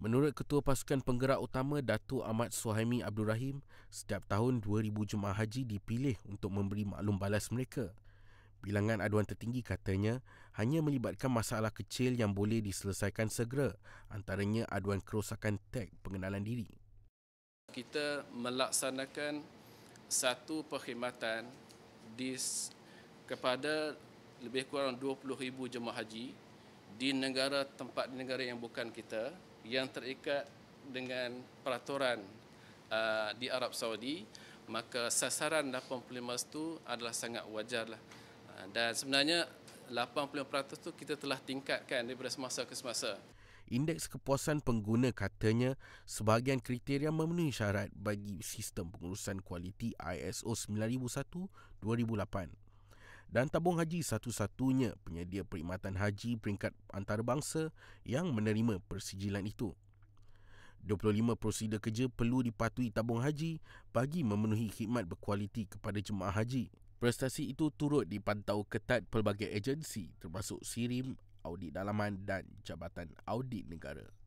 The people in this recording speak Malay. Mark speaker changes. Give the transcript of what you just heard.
Speaker 1: Menurut Ketua Pasukan Penggerak Utama Datu Ahmad Suhaimi Abdul Rahim, setiap tahun 2000 jemaah haji dipilih untuk memberi maklum balas mereka. Bilangan aduan tertinggi katanya hanya melibatkan masalah kecil yang boleh diselesaikan segera, antaranya aduan kerosakan tag pengenalan diri.
Speaker 2: Kita melaksanakan satu perkhidmatan di kepada lebih kurang 20,000 jemaah haji di negara tempat di negara yang bukan kita yang terikat dengan peraturan uh, di Arab Saudi maka sasaran 85% itu adalah sangat wajar wajarlah uh, dan sebenarnya 80% tu kita telah tingkatkan daripada semasa ke semasa.
Speaker 1: Indeks kepuasan pengguna katanya sebahagian kriteria memenuhi syarat bagi sistem pengurusan kualiti ISO 9001 2008 dan tabung haji satu-satunya penyedia perkhidmatan haji peringkat antarabangsa yang menerima persijilan itu. 25 prosedur kerja perlu dipatuhi tabung haji bagi memenuhi khidmat berkualiti kepada jemaah haji. Prestasi itu turut dipantau ketat pelbagai agensi termasuk SIRIM, Audit Dalaman dan Jabatan Audit Negara.